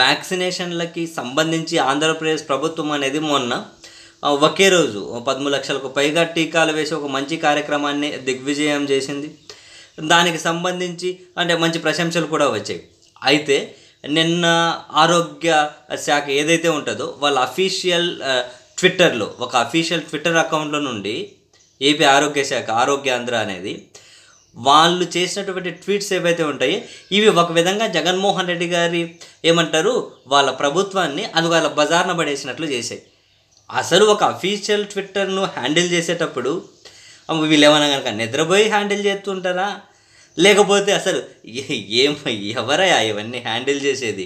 వ్యాక్సినేషన్లకి సంబంధించి ఆంధ్రప్రదేశ్ ప్రభుత్వం అనేది మొన్న ఒకే రోజు పదమూడు లక్షలకు పైగా టీకాలు వేసి ఒక మంచి కార్యక్రమాన్ని దిగ్విజయం చేసింది దానికి సంబంధించి అంటే మంచి ప్రశంసలు కూడా వచ్చాయి అయితే నిన్న ఆరోగ్య శాఖ ఏదైతే ఉంటుందో వాళ్ళ అఫీషియల్ ట్విట్టర్లో ఒక అఫీషియల్ ట్విట్టర్ అకౌంట్లో నుండి ఏపీ ఆరోగ్య శాఖ ఆరోగ్య ఆంధ్ర అనేది వాళ్ళు చేసినటువంటి ట్వీట్స్ ఏవైతే ఉంటాయి ఇవి ఒక విధంగా జగన్మోహన్ రెడ్డి గారి ఏమంటారు వాళ్ళ ప్రభుత్వాన్ని అది వాళ్ళ బజార్న పడేసినట్లు చేశాయి అసలు ఒక అఫీషియల్ ట్విట్టర్ను హ్యాండిల్ చేసేటప్పుడు వీళ్ళు ఏమైనా కనుక నిద్రపోయి హ్యాండిల్ చేస్తుంటారా లేకపోతే అసలు ఏం ఎవరయ్యా ఇవన్నీ హ్యాండిల్ చేసేది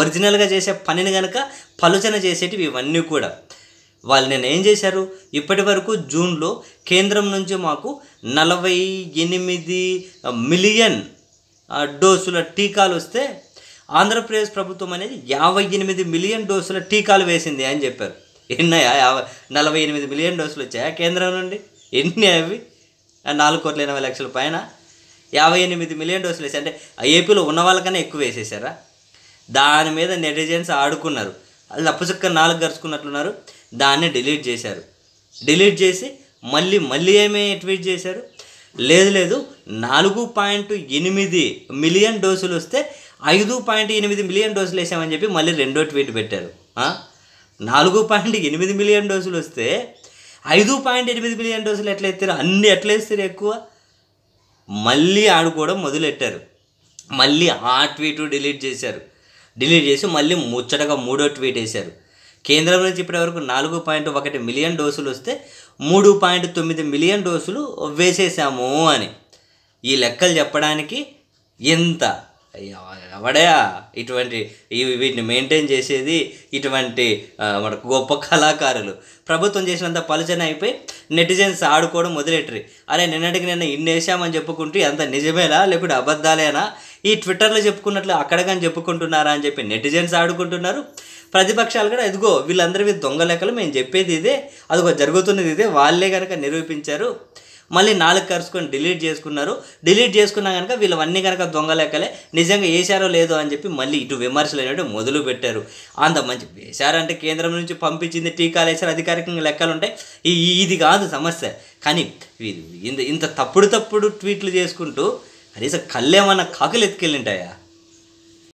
ఒరిజినల్గా చేసే పనిని కనుక పలుచన చేసేటివి ఇవన్నీ కూడా వాళ్ళు నేను ఏం చేశారు ఇప్పటి వరకు జూన్లో కేంద్రం నుంచి మాకు నలభై ఎనిమిది మిలియన్ డోసుల టీకాలు వస్తే ఆంధ్రప్రదేశ్ ప్రభుత్వం అనేది యాభై ఎనిమిది మిలియన్ డోసుల టీకాలు వేసింది అని చెప్పారు ఎన్నయా యాభై నలభై ఎనిమిది మిలియన్ డోసులు వచ్చాయా కేంద్రం నుండి ఎన్ని అవి నాలుగు కోట్ల ఎనభై లక్షల పైన యాభై ఎనిమిది మిలియన్ డోసులు వేసి అంటే ఏపీలో ఉన్న వాళ్ళకన్నా ఎక్కువ వేసేసారా దాని మీద నెటిజన్స్ ఆడుకున్నారు అది అప్పచుక్క నాలుగు గరుచుకున్నట్లున్నారు దాన్ని డిలీట్ చేశారు డిలీట్ చేసి మళ్ళీ మళ్ళీ ఏమీ ట్వీట్ చేశారు లేదు లేదు నాలుగు పాయింట్ ఎనిమిది మిలియన్ డోసులు వస్తే ఐదు పాయింట్ ఎనిమిది మిలియన్ డోసులు వేసామని చెప్పి మళ్ళీ రెండో ట్వీట్ పెట్టారు నాలుగు పాయింట్ ఎనిమిది మిలియన్ డోసులు వస్తే ఐదు పాయింట్ ఎనిమిది మిలియన్ డోసులు ఎట్లా ఎత్తారు అన్ని ఎట్లా వేస్తారు ఎక్కువ మళ్ళీ ఆడుకోవడం మొదలెట్టారు మళ్ళీ ఆ ట్వీట్ డిలీట్ చేశారు డిలీట్ చేసి మళ్ళీ ముచ్చటగా మూడో ట్వీట్ వేశారు కేంద్రం నుంచి ఇప్పటివరకు నాలుగు పాయింట్ ఒకటి మిలియన్ డోసులు వస్తే మూడు పాయింట్ తొమ్మిది మిలియన్ డోసులు వేసేసాము అని ఈ లెక్కలు చెప్పడానికి ఎంత ఎవడయా ఇటువంటి ఇవి వీటిని మెయింటైన్ చేసేది ఇటువంటి మనకు గొప్ప కళాకారులు ప్రభుత్వం చేసినంత పలుచన అయిపోయి నెటిజన్స్ ఆడుకోవడం మొదలెట్టరు అరే నిన్నటికి నిన్న ఇన్ని వేసామని చెప్పుకుంటూ అంత నిజమేనా లేకపోతే అబద్ధాలేనా ఈ ట్విట్టర్లో చెప్పుకున్నట్లు అక్కడగాని చెప్పుకుంటున్నారా అని చెప్పి నెటిజన్స్ ఆడుకుంటున్నారు ప్రతిపక్షాలు కూడా ఇదిగో వీళ్ళందరి దొంగ లెక్కలు మేము చెప్పేది ఇదే అదిగో జరుగుతున్నది ఇదే వాళ్ళే కనుక నిరూపించారు మళ్ళీ నాలుగు కరుచుకొని డిలీట్ చేసుకున్నారు డిలీట్ చేసుకున్నా కనుక వీళ్ళవన్నీ కనుక దొంగ లెక్కలే నిజంగా వేశారో లేదో అని చెప్పి మళ్ళీ ఇటు విమర్శలు అనేవి మొదలు పెట్టారు అంత మంచి వేశారంటే కేంద్రం నుంచి పంపించింది టీకాలు వేశారు అధికారికంగా లెక్కలు ఉంటాయి ఇది కాదు సమస్య కానీ ఇంత ఇంత తప్పుడు తప్పుడు ట్వీట్లు చేసుకుంటూ కనీసం కళ్ళేమన్నా కాకులు ఎత్తుకెళ్ళింటాయా